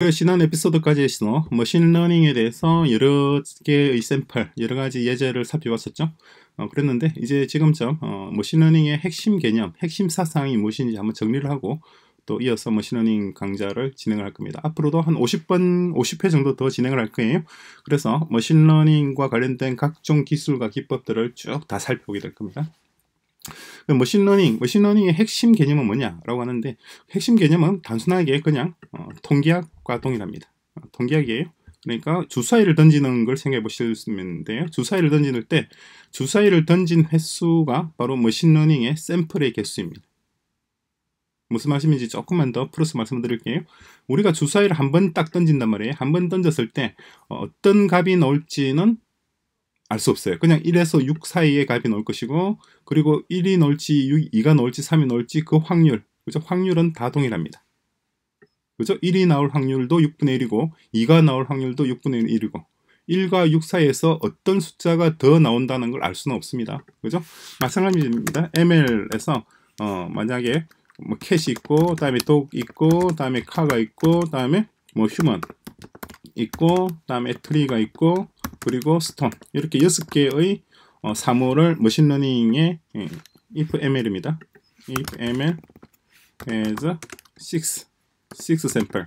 그 지난 에피소드까지에서 머신러닝에 뭐 대해서 여러 개의 샘플, 여러 가지 예제를 살펴봤었죠. 어, 그랬는데 이제 지금쯤 어, 머신러닝의 뭐 핵심 개념, 핵심 사상이 무엇인지 한번 정리를 하고 또 이어서 머신러닝 뭐 강좌를 진행을 할 겁니다. 앞으로도 한 50번, 50회 정도 더 진행을 할 거예요. 그래서 머신러닝과 관련된 각종 기술과 기법들을 쭉 다 살펴보게 될 겁니다. 머신러닝, 그 뭐 머신러닝의 뭐 핵심 개념은 뭐냐라고 하는데 핵심 개념은 단순하게 그냥 어, 통계학과 동일합니다. 어, 통계학이에요. 그러니까 주사위를 던지는 걸 생각해 보시면 있는데요. 주사위를 던지는 때 주사위를 던진 횟수가 바로 머신러닝의 뭐 샘플의 개수입니다. 무슨 말씀인지 조금만 더 플러스 말씀드릴게요. 우리가 주사위를 한 번 딱 던진단 말이에요. 한 번 던졌을 때 어떤 값이 나올지는 알수 없어요. 그냥 1에서 6 사이에 값이 넣을 것이고 그리고 1이 넣을지 6, 2가 넣을지 3이 넣을지 그 확률 그죠? 확률은 다 동일합니다. 그죠? 1이 나올 확률도 6분의 1이고 2가 나올 확률도 6분의 1이고 1과 6 사이에서 어떤 숫자가 더 나온다는 걸 알 수는 없습니다. 그죠? 마찬가지입니다. ML에서 어, 만약에 뭐 캐시 있고 다음에 독 있고 다음에 카가 있고 다음에 뭐 휴먼 있고 다음에 트리가 있고 그리고 스톤 이렇게 6개의 어, 사물을 머신러닝의 예, if ml입니다. if ml as 6 6 sample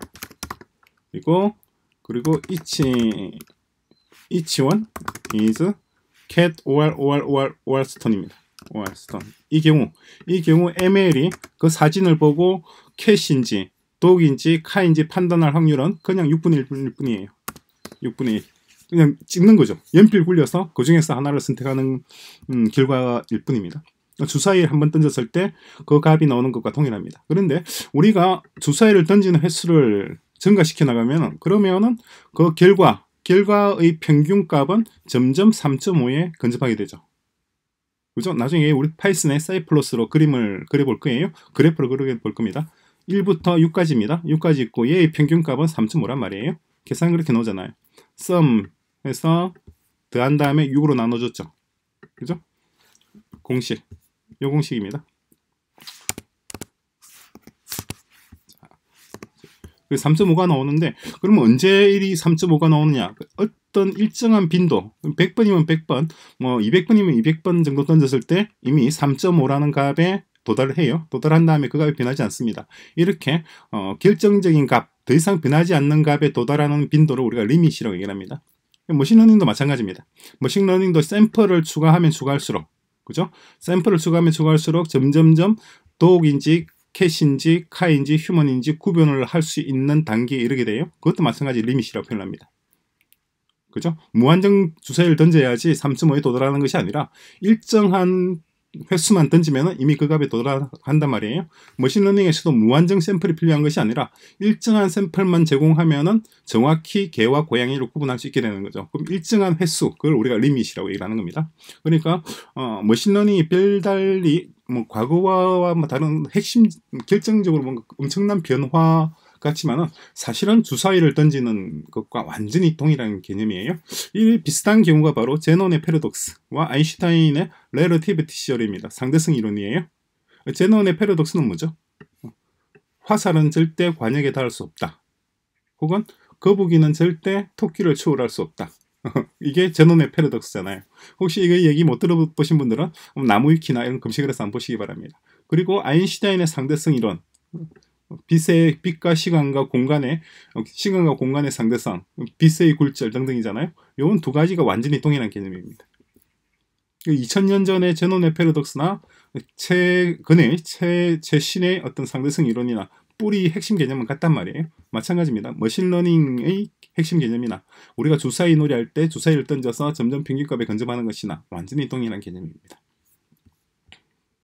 그리고 그리고 each each one is cat or or or or stone입니다. or stone 이 경우 이 경우 ml이 그 사진을 보고 cat인지 d o 독인지 c a t 인지 판단할 확률은 그냥 6분의 1 뿐이에요. 6분의 1. 그냥 찍는 거죠. 연필 굴려서 그 중에서 하나를 선택하는 음, 결과일 뿐입니다. 주사위를 한번 던졌을 때 그 값이 나오는 것과 동일합니다. 그런데 우리가 주사위를 던지는 횟수를 증가시켜 나가면 그러면은 그 결과 결과의 평균 값은 점점 3.5에 근접하게 되죠. 그죠? 나중에 우리 파이썬의 사이플러스로 그림을 그려볼 거예요. 그래프를 그려볼 겁니다. 1부터 6까지입니다. 6까지 있고 얘의 평균 값은 3.5란 말이에요. 계산 그렇게 나오잖아요. sum 해서 더한 다음에 6으로 나눠줬죠. 그죠? 공식. 요 공식입니다. 3.5가 나오는데 그러면 언제 1이 3.5가 나오느냐 어떤 일정한 빈도 100번이면 100번 뭐 200번이면 200번 정도 던졌을 때 이미 3.5라는 값에 도달을 해요 도달한 다음에 그 값이 변하지 않습니다 이렇게 어, 결정적인 값더 이상 변하지 않는 값에 도달하는 빈도를 우리가 리밋이라고 얘기합니다 머신러닝도 뭐 마찬가지입니다. 머신러닝도 뭐 샘플을 추가하면 추가할수록 그죠? 샘플을 추가하면 추가할수록 점점점 독인지 캐시인지 카인지 휴먼인지 구별을할 수 있는 단계에 이르게 돼요. 그것도 마찬가지 리밋이라고 표현합니다. 그죠? 무한정 주사위를 던져야지 3.5에 도달하는 것이 아니라 일정한 횟수만 던지면 이미 그 값에 도달한단 말이에요. 머신러닝에서도 무한정 샘플이 필요한 것이 아니라 일정한 샘플만 제공하면 정확히 개와 고양이를 구분할 수 있게 되는 거죠. 그럼 일정한 횟수, 그걸 우리가 리밋이라고 얘기를 하는 겁니다. 그러니까 어, 머신러닝이 별달리 뭐 과거와 다른 핵심 결정적으로 뭔가 엄청난 변화 같지만은 사실은 주사위를 던지는 것과 완전히 동일한 개념이에요. 이 비슷한 경우가 바로 제논의 패러독스와 아인슈타인의 레러티비티 시절입니다. 상대성 이론이에요. 제논의 패러독스는 뭐죠? 화살은 절대 관역에 닿을 수 없다. 혹은 거북이는 절대 토끼를 추월할 수 없다. 이게 제논의 패러독스잖아요. 혹시 이거 얘기 못 들어보신 분들은 나무위키나 이런 금식을 해서 안 보시기 바랍니다. 그리고 아인슈타인의 상대성 이론 빛의 빛과 시간과 공간의 어, 시간과 공간의 상대성, 빛의 굴절 등등이잖아요. 이건두 가지가 완전히 동일한 개념입니다. 2000년 그 전에 제논의 패러독스나 최근의 최신의 어떤 상대성 이론이나 뿌리 핵심 개념은 같단 말이에요. 마찬가지입니다. 머신러닝의 핵심 개념이나 우리가 주사위 놀이할 때 주사위를 던져서 점점 평균값에 근접하는 것이나 완전히 동일한 개념입니다.